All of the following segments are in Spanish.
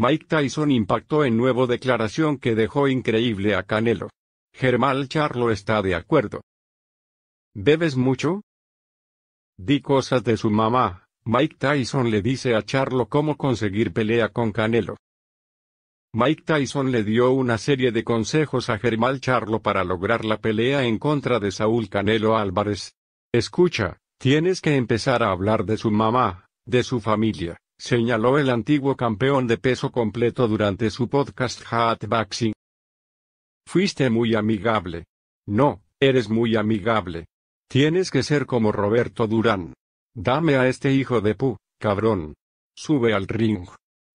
Mike Tyson impactó en nuevo declaración que dejó increíble a Canelo. Germán Charlo está de acuerdo. ¿Bebes mucho? Di cosas de su mamá. Mike Tyson le dice a Charlo cómo conseguir pelea con Canelo. Mike Tyson le dio una serie de consejos a Germán Charlo para lograr la pelea en contra de Saúl Canelo Álvarez. Escucha, tienes que empezar a hablar de su mamá, de su familia, señaló el antiguo campeón de peso completo durante su podcast Hat Boxing. Fuiste muy amigable. No, eres muy amigable. Tienes que ser como Roberto Durán. Dame a este hijo de pu, cabrón. Sube al ring.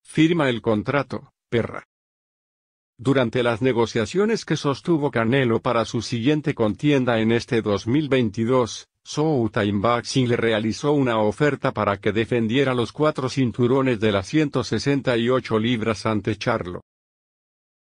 Firma el contrato, perra. Durante las negociaciones que sostuvo Canelo para su siguiente contienda en este 2022, Zhou Baxing le realizó una oferta para que defendiera los cuatro cinturones de las 168 libras ante Charlo.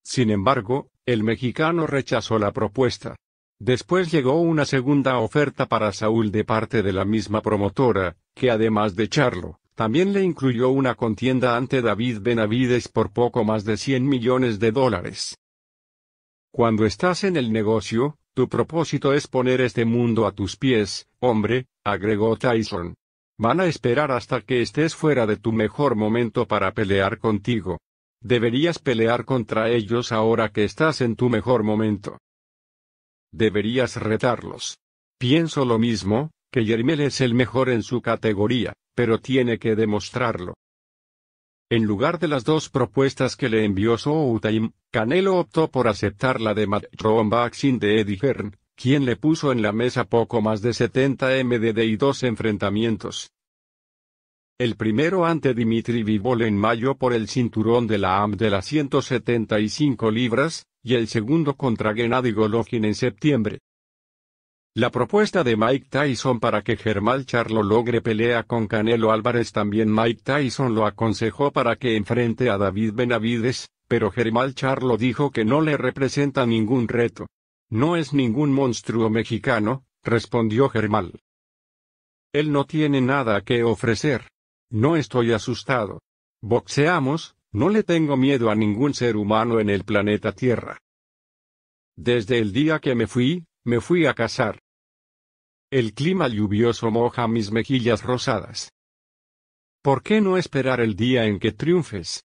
Sin embargo, el mexicano rechazó la propuesta. Después llegó una segunda oferta para Saúl de parte de la misma promotora, que además de Charlo, también le incluyó una contienda ante David Benavides por poco más de 100 millones de dólares. Cuando estás en el negocio, tu propósito es poner este mundo a tus pies, hombre, agregó Tyson. Van a esperar hasta que estés fuera de tu mejor momento para pelear contigo. Deberías pelear contra ellos ahora que estás en tu mejor momento. Deberías retarlos. Pienso lo mismo, que Yermel es el mejor en su categoría, pero tiene que demostrarlo. En lugar de las dos propuestas que le envió Showtime, Canelo optó por aceptar la de Matt Trombaxin de Eddie Hern, quien le puso en la mesa poco más de 70 MDD y dos enfrentamientos. El primero ante Dimitri Vivol en mayo por el cinturón de la AM de las 175 libras, y el segundo contra Gennady Golovkin en septiembre. La propuesta de Mike Tyson para que Germán Charlo logre pelea con Canelo Álvarez también Mike Tyson lo aconsejó para que enfrente a David Benavides, pero Germán Charlo dijo que no le representa ningún reto. No es ningún monstruo mexicano, respondió Germán. Él no tiene nada que ofrecer. No estoy asustado. Boxeamos, no le tengo miedo a ningún ser humano en el planeta Tierra. Desde el día que me fui, me fui a casar. El clima lluvioso moja mis mejillas rosadas. ¿Por qué no esperar el día en que triunfes?